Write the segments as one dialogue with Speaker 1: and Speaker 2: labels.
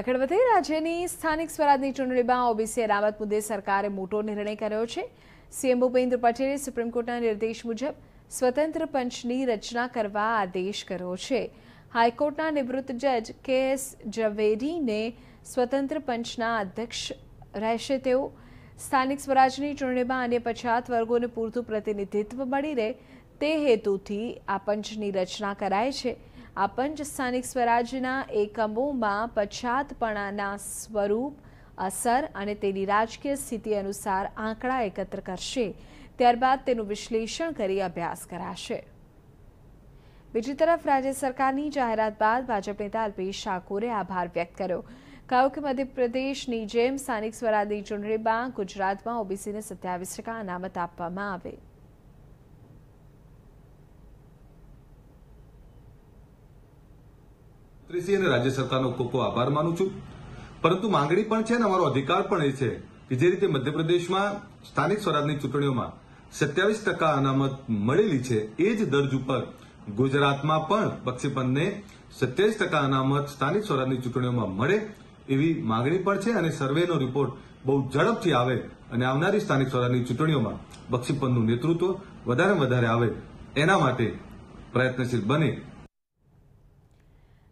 Speaker 1: આગળ વધી રાજ્યની સ્થાનિક સ્વરાજની ચૂંટણીમાં ઓબીસી અનામત મુદ્દે સરકારે મોટો નિર્ણય કર્યો છે સીએમ ભૂપેન્દ્ર પટેલે સુપ્રીમ કોર્ટના નિર્દેશ મુજબ સ્વતંત્ર પંચની રચના કરવા આદેશ કર્યો છે હાઈકોર્ટના નિવૃત્ત જજ કે એસ ઝવેરીને સ્વતંત્ર પંચના અધ્યક્ષ રહેશે તેઓ સ્થાનિક સ્વરાજની ચૂંટણીમાં અન્ય પછાત વર્ગોને પૂરતું પ્રતિનિધિત્વ મળી રહે તે હેતુથી આ પંચની રચના કરાય છે આ પંચ સ્થાનિક સ્વરાજ્યના એકમોમાં પછાતપણાના સ્વરૂપ અસર અને તેની રાજકીય સ્થિતિ અનુસાર આંકડા એકત્ર કરશે ત્યારબાદ તેનું વિશ્લેષણ કરી અભ્યાસ કરાશે બીજી તરફ રાજ્ય સરકારની જાહેરાત બાદ ભાજપ નેતા અલ્પેશ ઠાકોરે આભાર વ્યક્ત કર્યો કહ્યું કે મધ્યપ્રદેશની જેમ સ્થાનિક સ્વરાજની ચૂંટણીમાં ગુજરાતમાં ઓબીસીને સત્યાવીસ ટકા અનામત આપવામાં આવે
Speaker 2: મંત્રીશ્રી અને રાજ્ય સરકારનો ખૂબ ખૂબ આભાર માનું છું પરંતુ માંગણી પણ છે અને અમારો અધિકાર પણ એ છે કે જે રીતે મધ્યપ્રદેશમાં સ્થાનિક સ્વરાજની ચૂંટણીઓમાં સત્યાવીસ ટકા અનામત મળેલી છે એ જ દર્જ ઉપર ગુજરાતમાં પણ બક્ષીપંતને સત્યાવીસ ટકા અનામત સ્થાનિક સ્વરાજની ચૂંટણીઓમાં મળે એવી માંગણી પણ છે અને સર્વેનો રિપોર્ટ બહુ ઝડપથી આવે અને આવનારી સ્થાનિક સ્વરાજની ચૂંટણીઓમાં બક્ષીપંતનું નેતૃત્વ વધારે વધારે આવે એના માટે પ્રયત્નશીલ બને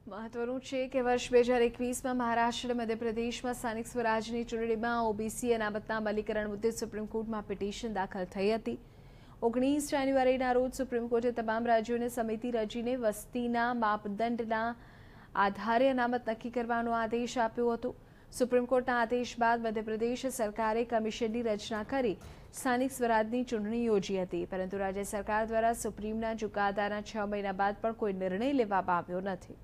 Speaker 1: મહત્વનું છે કે વર્ષ બે હજાર એકવીસમાં મહારાષ્ટ્ર મધ્યપ્રદેશમાં સ્થાનિક સ્વરાજની ચૂંટણીમાં ઓબીસી અનામતના અમલીકરણ મુદ્દે સુપ્રીમ કોર્ટમાં પિટિશન દાખલ થઈ હતી ઓગણીસ જાન્યુઆરીના રોજ સુપ્રીમ કોર્ટે તમામ રાજ્યોને સમિતિ રચીને વસ્તીના માપદંડના આધારે અનામત નક્કી કરવાનો આદેશ આપ્યો હતો સુપ્રીમ કોર્ટના આદેશ બાદ મધ્યપ્રદેશ સરકારે કમિશનની રચના કરી સ્થાનિક સ્વરાજની ચૂંટણી યોજી હતી પરંતુ રાજ્ય સરકાર દ્વારા સુપ્રીમના ચુકાદાના છ મહિના બાદ પણ કોઈ નિર્ણય લેવામાં આવ્યો નથી